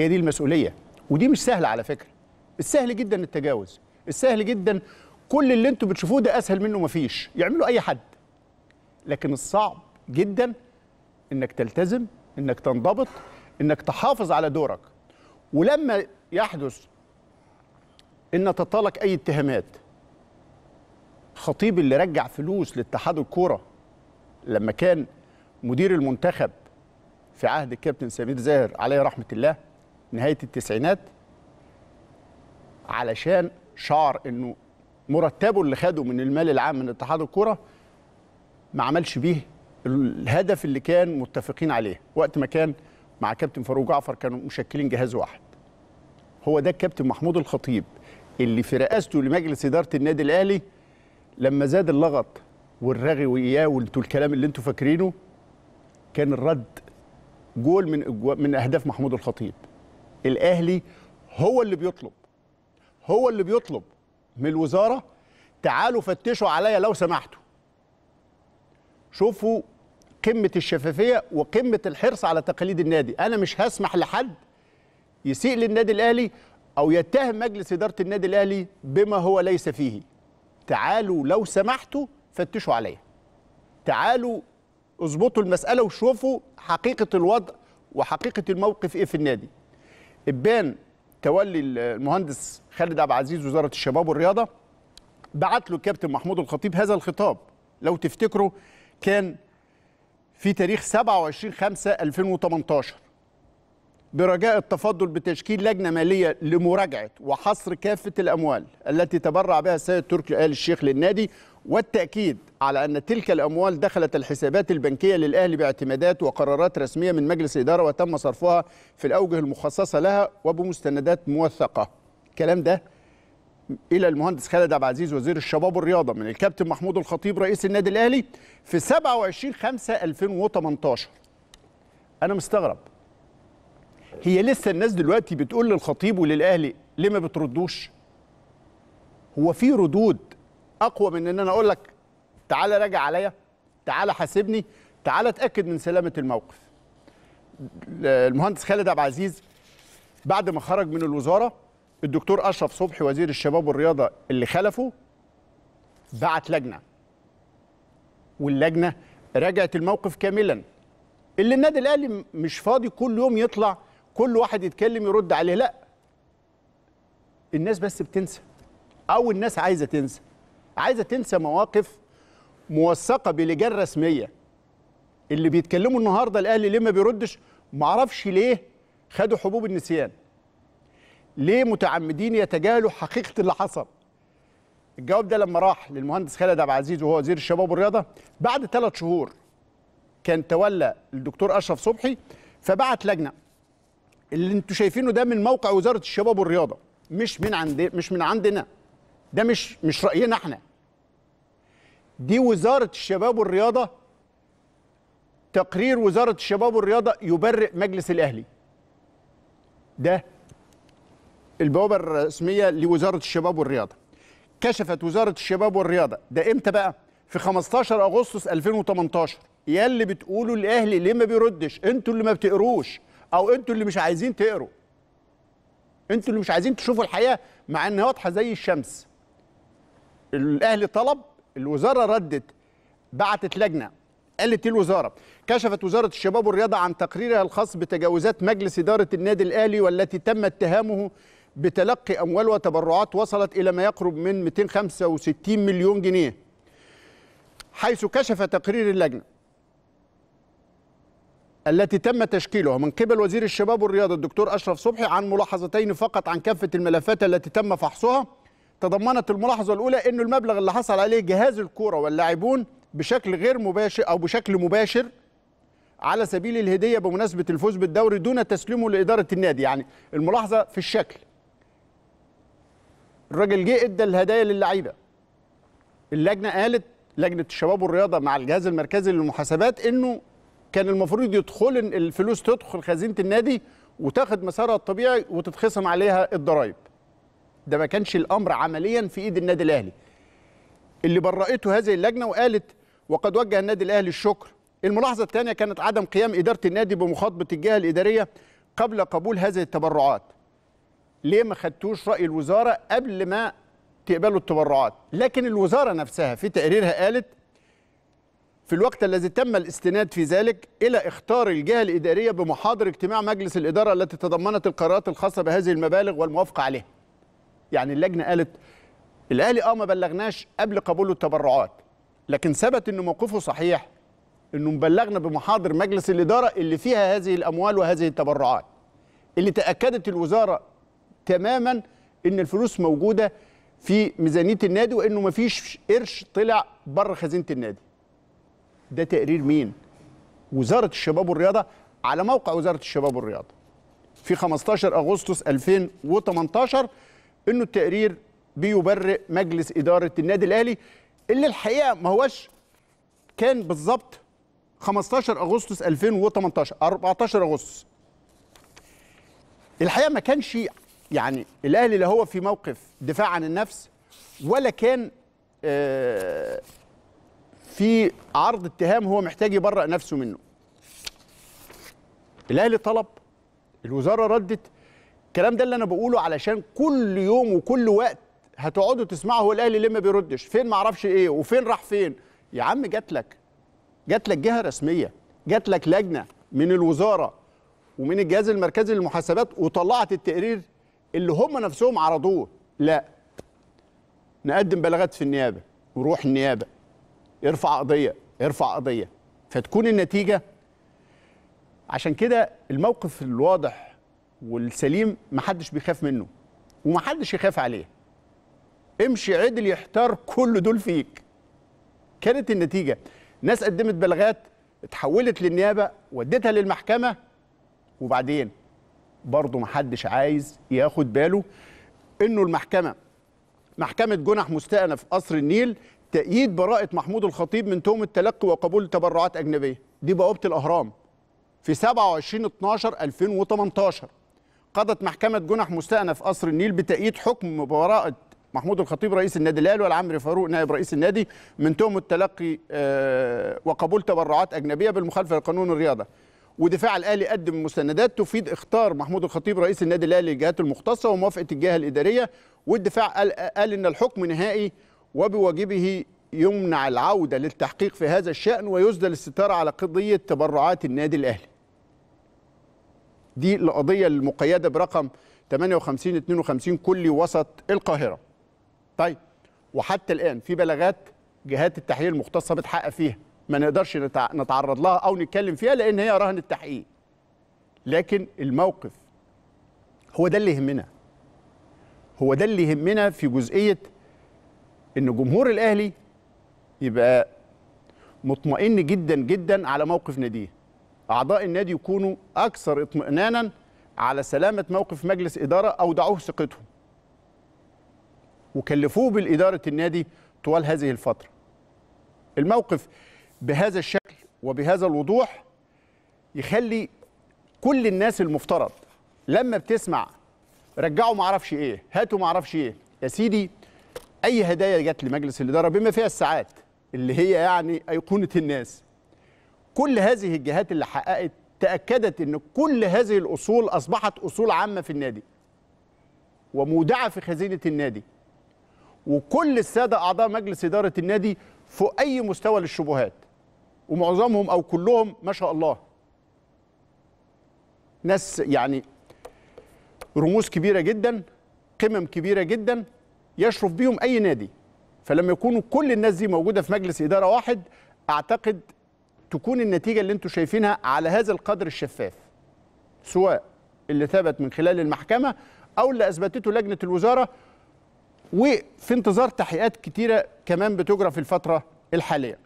هي دي المسؤوليه ودي مش سهله على فكره السهل جدا التجاوز السهل جدا كل اللي انتوا بتشوفوه ده اسهل منه مفيش يعملوا اي حد لكن الصعب جدا انك تلتزم انك تنضبط انك تحافظ على دورك ولما يحدث ان تطالك اي اتهامات خطيب اللي رجع فلوس لاتحاد الكوره لما كان مدير المنتخب في عهد الكابتن سمير زاهر عليه رحمه الله نهايه التسعينات علشان شعر انه مرتبه اللي خده من المال العام من اتحاد الكره ما عملش بيه الهدف اللي كان متفقين عليه وقت ما كان مع كابتن فاروق جعفر كانوا مشكلين جهاز واحد هو ده الكابتن محمود الخطيب اللي في رئاسته لمجلس اداره النادي الاهلي لما زاد اللغط والرغي واياه وانتوا الكلام اللي انتوا فاكرينه كان الرد جول من من اهداف محمود الخطيب الاهلي هو اللي بيطلب هو اللي بيطلب من الوزاره تعالوا فتشوا عليا لو سمحتوا شوفوا قمه الشفافيه وقمه الحرص على تقاليد النادي انا مش هسمح لحد يسيء للنادي الاهلي او يتهم مجلس اداره النادي الاهلي بما هو ليس فيه تعالوا لو سمحتوا فتشوا عليا تعالوا اظبطوا المساله وشوفوا حقيقه الوضع وحقيقه الموقف ايه في النادي ابان تولي المهندس خالد عبد العزيز وزاره الشباب والرياضه بعت له الكابتن محمود الخطيب هذا الخطاب لو تفتكروا كان في تاريخ 27 5 2018 برجاء التفضل بتشكيل لجنه ماليه لمراجعه وحصر كافه الاموال التي تبرع بها السيد تركي آل الشيخ للنادي والتأكيد على أن تلك الأموال دخلت الحسابات البنكية للأهلي باعتمادات وقرارات رسمية من مجلس إدارة وتم صرفها في الأوجه المخصصة لها وبمستندات موثقة الكلام ده إلى المهندس خالد عبد العزيز وزير الشباب والرياضة من الكابتن محمود الخطيب رئيس النادي الأهلي في 27 5 2018 أنا مستغرب هي لسه الناس دلوقتي بتقول للخطيب وللأهلي ليه ما بتردوش هو في ردود اقوى من ان انا اقول لك تعالى راجع عليا تعالى حاسبني تعالى اتاكد من سلامه الموقف المهندس خالد عبد العزيز بعد ما خرج من الوزاره الدكتور اشرف صبحي وزير الشباب والرياضه اللي خلفه بعت لجنه واللجنه راجعت الموقف كاملا اللي النادي الاهلي مش فاضي كل يوم يطلع كل واحد يتكلم يرد عليه لا الناس بس بتنسى او الناس عايزه تنسى عايزه تنسى مواقف موثقه بلجان رسميه اللي بيتكلموا النهارده الاهلي ليه ما بيردش ما اعرفش ليه خدوا حبوب النسيان ليه متعمدين يتجاهلوا حقيقه اللي حصل الجواب ده لما راح للمهندس خالد عبد العزيز وهو وزير الشباب والرياضه بعد ثلاث شهور كان تولى الدكتور اشرف صبحي فبعت لجنه اللي انتم شايفينه ده من موقع وزاره الشباب والرياضه مش من عند مش من عندنا ده مش مش راينا احنا دي وزاره الشباب والرياضه تقرير وزاره الشباب والرياضه يبرئ مجلس الاهلي ده البوابه الرسميه لوزاره الشباب والرياضه كشفت وزاره الشباب والرياضه ده امتى بقى في 15 اغسطس 2018 يا اللي بتقولوا الاهلي ليه ما بيردش انتوا اللي ما بتقروش او انتوا اللي مش عايزين تقروا انتوا اللي مش عايزين تشوفوا الحقيقه مع انها واضحه زي الشمس الاهلي طلب الوزاره ردت بعتت لجنه قالت الوزاره؟ كشفت وزاره الشباب والرياضه عن تقريرها الخاص بتجاوزات مجلس اداره النادي الاهلي والتي تم اتهامه بتلقي اموال وتبرعات وصلت الى ما يقرب من 265 مليون جنيه. حيث كشف تقرير اللجنه التي تم تشكيلها من قبل وزير الشباب والرياضه الدكتور اشرف صبحي عن ملاحظتين فقط عن كافه الملفات التي تم فحصها تضمنت الملاحظه الاولى انه المبلغ اللي حصل عليه جهاز الكوره واللاعبون بشكل غير مباشر او بشكل مباشر على سبيل الهديه بمناسبه الفوز بالدوري دون تسليمه لاداره النادي يعني الملاحظه في الشكل الراجل جه ادى الهدايا للعيبه اللجنه قالت لجنه الشباب والرياضه مع الجهاز المركزي للمحاسبات انه كان المفروض يدخل الفلوس تدخل خزينه النادي وتاخد مسارها الطبيعي وتتخصم عليها الضرائب ده ما كانش الامر عمليا في ايد النادي الاهلي اللي برأته هذه اللجنه وقالت وقد وجه النادي الاهلي الشكر الملاحظه الثانيه كانت عدم قيام اداره النادي بمخاطبه الجهه الاداريه قبل قبول هذه التبرعات ليه ما خدتوش راي الوزاره قبل ما تقبلوا التبرعات لكن الوزاره نفسها في تقريرها قالت في الوقت الذي تم الاستناد في ذلك إلى اختار الجهة الإدارية بمحاضر اجتماع مجلس الإدارة التي تضمنت القرارات الخاصة بهذه المبالغ والموافقة عليها يعني اللجنه قالت الاهلي اه ما بلغناش قبل قبوله التبرعات لكن ثبت ان موقفه صحيح انه مبلغنا بمحاضر مجلس الاداره اللي فيها هذه الاموال وهذه التبرعات اللي تاكدت الوزاره تماما ان الفلوس موجوده في ميزانيه النادي وانه ما فيش قرش طلع بره خزينه النادي ده تقرير مين وزاره الشباب والرياضه على موقع وزاره الشباب والرياضه في 15 اغسطس 2018 انه التقرير بيبرئ مجلس اداره النادي الاهلي اللي الحقيقه ما هوش كان بالظبط 15 اغسطس 2018 14 اغسطس الحقيقه ما كانش يعني الاهلي لا هو في موقف دفاع عن النفس ولا كان آه، في عرض اتهام هو محتاج يبرئ نفسه منه الاهلي طلب الوزاره ردت الكلام ده اللي انا بقوله علشان كل يوم وكل وقت هتقعدوا تسمعوا هو الاهلي ليه ما بيردش فين ما اعرفش ايه وفين راح فين يا عم جات لك جات لك جهه رسميه جات لك لجنه من الوزاره ومن الجهاز المركزي للمحاسبات وطلعت التقرير اللي هم نفسهم عرضوه لا نقدم بلاغات في النيابه وروح النيابه ارفع قضيه ارفع قضيه فتكون النتيجه عشان كده الموقف الواضح والسليم محدش بيخاف منه ومحدش يخاف عليه امشي عدل يحتار كل دول فيك كانت النتيجه ناس قدمت بلاغات اتحولت للنيابه وديتها للمحكمه وبعدين برضو محدش عايز ياخد باله انه المحكمه محكمه جنح مستأنف في قصر النيل تأييد براءة محمود الخطيب من تهمة التلقي وقبول تبرعات أجنبية دي بوابة الأهرام في 27 12 2018 قضت محكمة جنح مستأنف قصر النيل بتأييد حكم براءة محمود الخطيب رئيس النادي الاهلي والعمري فاروق نائب رئيس النادي من تهمه تلقي آه، وقبول تبرعات اجنبيه بالمخالفه لقانون الرياضه ودفاع الاهلي قدم مستندات تفيد اختار محمود الخطيب رئيس النادي الاهلي للجهات المختصه وموافقه الجهه الاداريه والدفاع قال ان الحكم نهائي وبواجبه يمنع العوده للتحقيق في هذا الشان ويسدل الستاره على قضيه تبرعات النادي الاهلي دي القضيه المقيده برقم 58 52 كلي وسط القاهره طيب وحتى الان في بلاغات جهات التحقيق المختصه بتحقق فيها ما نقدرش نتعرض لها او نتكلم فيها لان هي رهن التحقيق لكن الموقف هو ده اللي يهمنا هو ده اللي يهمنا في جزئيه ان جمهور الاهلي يبقى مطمئن جدا جدا على موقف ناديه اعضاء النادي يكونوا اكثر اطمئنانا على سلامه موقف مجلس اداره او دعوه ثقتهم وكلفوه بالاداره النادي طوال هذه الفتره الموقف بهذا الشكل وبهذا الوضوح يخلي كل الناس المفترض لما بتسمع رجعوا ما اعرفش ايه هاتوا ما اعرفش ايه يا سيدي اي هدايا جت لمجلس الاداره بما فيها الساعات اللي هي يعني ايقونه الناس كل هذه الجهات اللي حققت تأكدت أن كل هذه الأصول أصبحت أصول عامة في النادي ومودعة في خزينة النادي وكل السادة أعضاء مجلس إدارة النادي فوق أي مستوى للشبهات ومعظمهم أو كلهم ما شاء الله ناس يعني رموز كبيرة جدا قمم كبيرة جدا يشرف بيهم أي نادي فلما يكونوا كل الناس دي موجودة في مجلس إدارة واحد أعتقد تكون النتيجه اللي انتم شايفينها على هذا القدر الشفاف سواء اللي ثبت من خلال المحكمه او اللي اثبتته لجنه الوزاره وفي انتظار تحقيقات كتيره كمان بتجرى في الفتره الحاليه